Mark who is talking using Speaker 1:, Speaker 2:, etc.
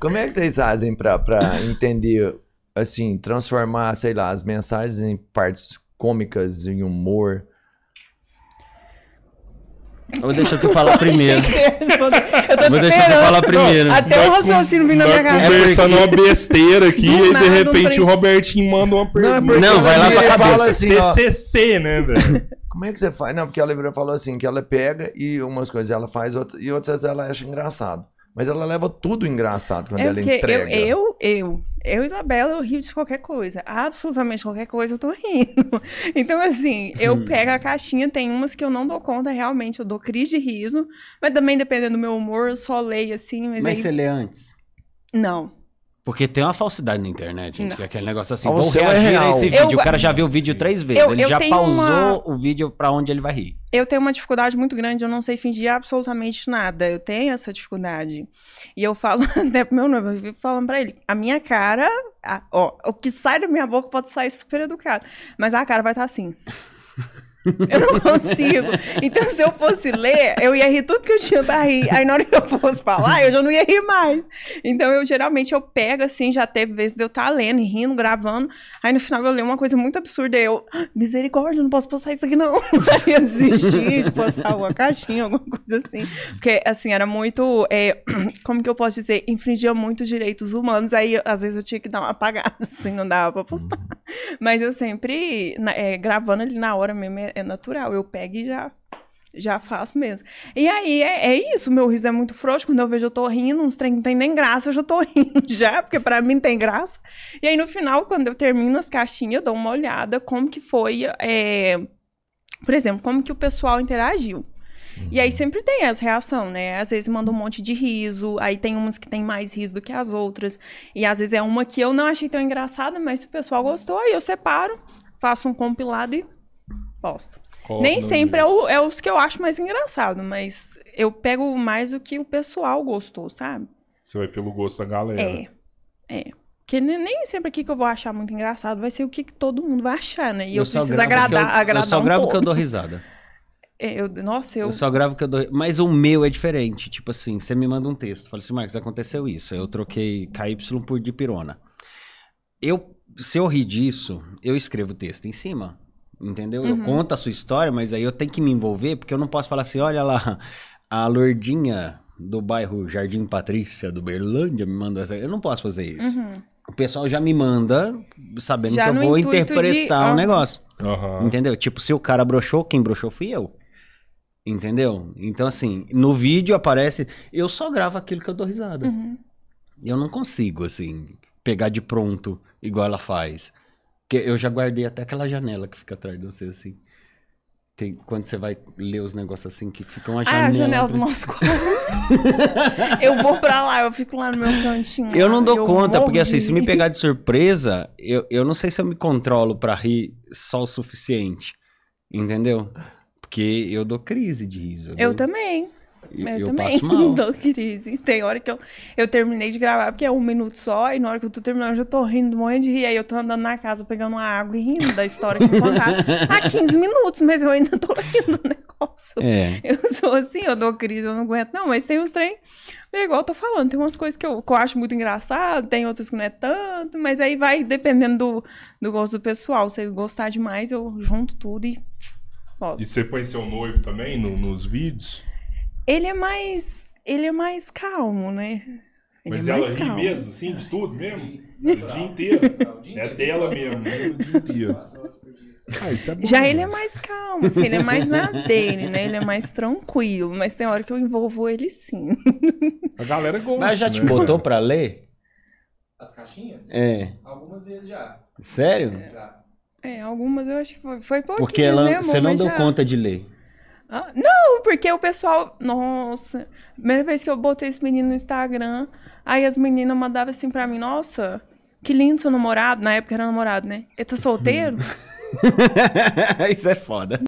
Speaker 1: Como é que vocês fazem para entender, assim, transformar, sei lá, as mensagens em partes cômicas, em humor? Vou deixar você falar primeiro. Vou deixar você falar primeiro. Até o raciocínio vindo na minha cabeça. Conversando é uma besteira aqui e de repente o
Speaker 2: Robertinho manda uma é
Speaker 1: pergunta. Não, vai lá pra cabeça. Assim, TCC, né, velho? Como é que você faz? Não, porque a Oliveira falou assim, que ela pega e umas coisas ela faz e outras ela acha engraçado. Mas ela leva tudo engraçado quando é ela entrega. Eu, eu, eu, eu, Isabela, eu rio de qualquer coisa. Absolutamente qualquer coisa eu tô rindo. Então, assim, eu hum. pego a caixinha, tem umas que eu não dou conta realmente, eu dou crise de riso. Mas também, dependendo do meu humor, eu só leio assim. Mas, mas aí... você
Speaker 2: lê antes? Não. Porque tem uma falsidade na internet, gente, Não. que é aquele negócio assim, vão é reagir é real. a esse vídeo. Eu... o cara já viu o vídeo três vezes, eu, ele eu já pausou uma... o vídeo para onde ele vai rir.
Speaker 1: Eu tenho uma dificuldade muito grande, eu não sei fingir absolutamente nada. Eu tenho essa dificuldade. E eu falo até pro meu noivo, eu vivo falando pra ele, a minha cara, a, ó, o que sai da minha boca pode sair super educado. Mas a cara vai estar tá assim. Eu não consigo. Então, se eu fosse ler, eu ia rir tudo que eu tinha pra rir. Aí, na hora que eu fosse falar, eu já não ia rir mais. Então, eu geralmente eu pego, assim, já teve vezes de eu estar tá lendo, rindo, gravando. Aí, no final, eu leio uma coisa muito absurda. E eu, ah, misericórdia, não posso postar isso aqui, não. Aí, eu desisti de postar uma caixinha, alguma coisa assim. Porque, assim, era muito. É, como que eu posso dizer? Infringia muito os direitos humanos. Aí, às vezes, eu tinha que dar uma apagada, assim, não dava pra postar. Mas eu sempre, é, gravando ali na hora mesmo, é, é, natural. Eu pego e já, já faço mesmo. E aí é, é isso, meu riso é muito frouxo. Quando eu vejo eu tô rindo, uns trem que não tem nem graça, eu já tô rindo já, porque para mim tem graça. E aí no final, quando eu termino as caixinhas, eu dou uma olhada como que foi. É, por exemplo, como que o pessoal interagiu. E aí sempre tem as reação, né? Às vezes manda um monte de riso, aí tem umas que tem mais riso do que as outras. E às vezes é uma que eu não achei tão engraçada, mas o pessoal gostou, aí eu separo, faço um compilado e posto. Nem sempre é, o, é, os que eu acho mais engraçado, mas eu pego mais o que o pessoal gostou, sabe? Você vai pelo gosto da galera. É. É. Porque nem sempre aqui é que eu vou achar muito engraçado vai ser o que, que todo mundo vai achar, né? E eu, eu preciso agradar, eu, agradar. Eu só um gravo todo. que eu dou risada. É, eu, nossa, eu... eu só
Speaker 2: gravo que eu dou. Mas o meu é diferente. Tipo assim, você me manda um texto. Fala assim, Marcos, aconteceu isso. Eu troquei KY por dipirona. Eu, se eu ri disso, eu escrevo o texto em cima. Entendeu? Uhum. Eu conto a sua história, mas aí eu tenho que me envolver, porque eu não posso falar assim, olha lá, a Lourdinha do bairro Jardim Patrícia, do Berlândia, me mandou essa. Eu não posso fazer isso. Uhum. O pessoal já me manda sabendo já que eu vou interpretar de... o um ah. uhum. negócio. Entendeu? Tipo, se o cara broxou, quem broxou fui eu. Entendeu? Então, assim, no vídeo aparece. Eu só gravo aquilo que eu dou risada. Uhum. Eu não consigo, assim, pegar de pronto igual ela faz. Porque eu já guardei até aquela janela que fica atrás de você, assim. Tem, quando você vai ler os negócios assim, que ficam uma janela. Ah, a janela do nosso quarto.
Speaker 1: eu vou pra lá, eu fico lá no meu cantinho. Eu não dou conta, porque assim, se me pegar
Speaker 2: de surpresa, eu, eu não sei se eu me controlo pra rir só o suficiente. Entendeu? Porque eu dou crise de
Speaker 1: riso. Eu, eu também. Eu, eu, eu também dou crise. Tem hora que eu, eu terminei de gravar, porque é um minuto só, e na hora que eu tô terminando, eu já tô rindo, morrendo de rir. Aí eu tô andando na casa, pegando uma água e rindo da história que eu contava. Há 15 minutos, mas eu ainda tô rindo do negócio. É. Eu sou assim, eu dou crise, eu não aguento. Não, mas tem uns trem... É igual eu tô falando, tem umas coisas que eu, que eu acho muito engraçado, tem outras que não é tanto, mas aí vai dependendo do, do gosto do pessoal. Se gostar demais, eu junto tudo e... Pff, famosos. E você põe seu noivo também no, nos vídeos? Ele é mais. Ele é mais calmo, né? Ele Mas é ela ri calmo. mesmo, assim, de tudo mesmo? O dia inteiro. É dela mesmo, né? o
Speaker 2: dia ah, é bom, Já né? ele é mais calmo, assim, ele é mais na dele, né? Ele é mais
Speaker 1: tranquilo, mas tem hora que eu envolvo ele sim.
Speaker 2: A galera gosta. Mas já né? te né? botou pra ler?
Speaker 1: As caixinhas? É. Algumas vezes já.
Speaker 2: Sério? É.
Speaker 1: Já. É, algumas eu acho que foi, foi pouquinho. Porque ela, né, amor, você não deu já... conta de ler. Ah, não, porque o pessoal. Nossa, primeira vez que eu botei esse menino no Instagram, aí as meninas mandavam assim pra mim: Nossa, que lindo seu namorado. Na época era namorado, né? Ele tá solteiro?
Speaker 2: Isso é foda.